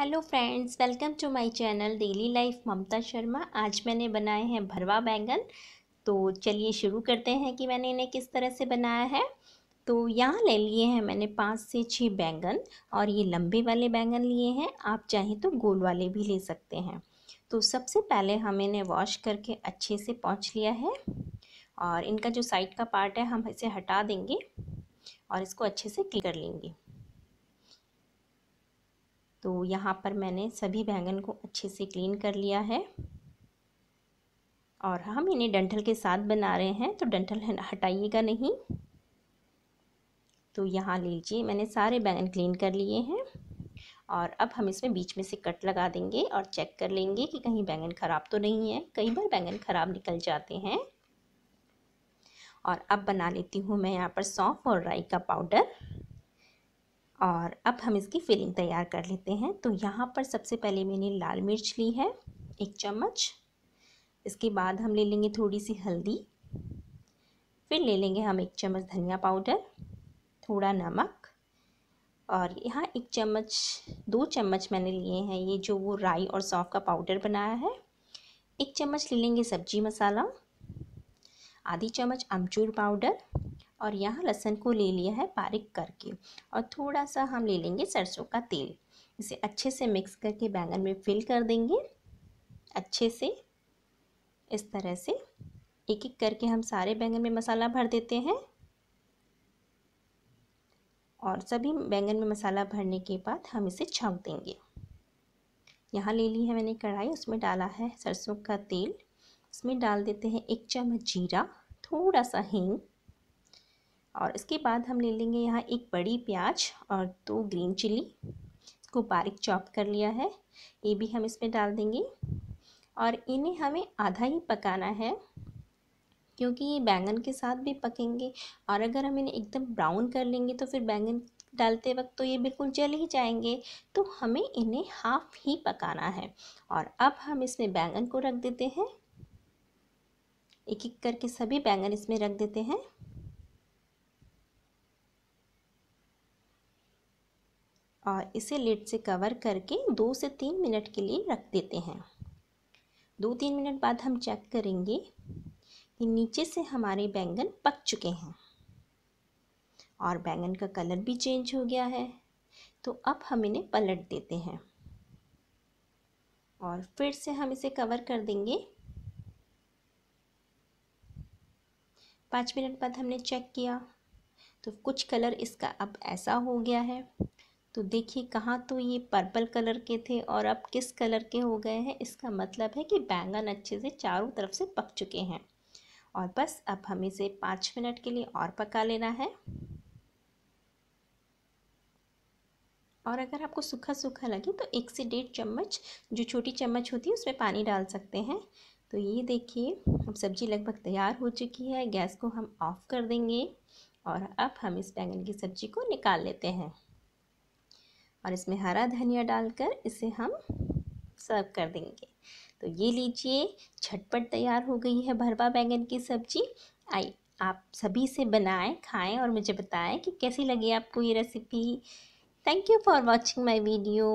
hello friends welcome to my channel daily life Mamta Sharma आज मैंने बनाए हैं भरवा बैंगन तो चलिए शुरू करते हैं कि मैंने इन्हें किस तरह से बनाया है तो यहाँ ले लिए हैं मैंने पाँच से छः बैंगन और ये लंबे वाले बैंगन लिए हैं आप चाहें तो गोल वाले भी ले सकते हैं तो सबसे पहले हम इन्हें वॉश करके अच्छे से पहुँच लिया है और इनका जो साइड का पार्ट है हम इसे हटा देंगे और इसको अच्छे से क्लिक कर लेंगे तो यहाँ पर मैंने सभी बैंगन को अच्छे से क्लीन कर लिया है और हाँ, हम इन्हें डंठल के साथ बना रहे हैं तो डंठल हटाइएगा नहीं तो यहाँ लीजिए मैंने सारे बैंगन क्लीन कर लिए हैं और अब हम इसमें बीच में से कट लगा देंगे और चेक कर लेंगे कि कहीं बैंगन ख़राब तो नहीं है कई बार बैंगन ख़राब निकल जाते हैं और अब बना लेती हूँ मैं यहाँ पर सौंफ और राई का पाउडर और अब हम इसकी फिलिंग तैयार कर लेते हैं तो यहाँ पर सबसे पहले मैंने लाल मिर्च ली है एक चम्मच इसके बाद हम ले लेंगे थोड़ी सी हल्दी फिर ले लेंगे हम एक चम्मच धनिया पाउडर थोड़ा नमक और यहाँ एक चम्मच दो चम्मच मैंने लिए हैं ये जो वो राई और सौंफ का पाउडर बनाया है एक चम्मच ले लेंगे सब्जी मसाला आधी चम्मच अमचूर पाउडर और यहाँ लहसन को ले लिया है बारीक करके और थोड़ा सा हम ले लेंगे सरसों का तेल इसे अच्छे से मिक्स करके बैंगन में फिल कर देंगे अच्छे से इस तरह से एक एक करके हम सारे बैंगन में मसाला भर देते हैं और सभी बैंगन में मसाला भरने के बाद हम इसे छौंक देंगे यहाँ ले ली है मैंने कढ़ाई उसमें डाला है सरसों का तेल उसमें डाल देते हैं एक चम्मच जीरा थोड़ा सा हिंग और इसके बाद हम ले लेंगे यहाँ एक बड़ी प्याज और दो ग्रीन चिल्ली इसको बारीक चॉप कर लिया है ये भी हम इसमें डाल देंगे और इन्हें हमें आधा ही पकाना है क्योंकि ये बैंगन के साथ भी पकेंगे और अगर हम इन्हें एकदम ब्राउन कर लेंगे तो फिर बैंगन डालते वक्त तो ये बिल्कुल जल ही जाएंगे तो हमें इन्हें हाफ ही पकाना है और अब हम इसमें बैंगन को रख देते हैं एक एक करके सभी बैंगन इसमें रख देते हैं और इसे लिड से कवर करके दो से तीन मिनट के लिए रख देते हैं दो तीन मिनट बाद हम चेक करेंगे कि नीचे से हमारे बैंगन पक चुके हैं और बैंगन का कलर भी चेंज हो गया है तो अब हम इन्हें पलट देते हैं और फिर से हम इसे कवर कर देंगे पाँच मिनट बाद हमने चेक किया तो कुछ कलर इसका अब ऐसा हो गया है तो देखिए कहाँ तो ये पर्पल कलर के थे और अब किस कलर के हो गए हैं इसका मतलब है कि बैंगन अच्छे से चारों तरफ से पक चुके हैं और बस अब हम इसे पाँच मिनट के लिए और पका लेना है और अगर आपको सूखा सूखा लगे तो एक से डेढ़ चम्मच जो छोटी चम्मच होती है उसमें पानी डाल सकते हैं तो ये देखिए अब सब्ज़ी लगभग तैयार हो चुकी है गैस को हम ऑफ़ कर देंगे और अब हम इस बैंगन की सब्ज़ी को निकाल लेते हैं और इसमें हरा धनिया डालकर इसे हम सर्व कर देंगे तो ये लीजिए झटपट तैयार हो गई है भरवा बैंगन की सब्जी आई आप सभी से बनाएं खाएं और मुझे बताएं कि कैसी लगी आपको ये recipe thank you for watching my video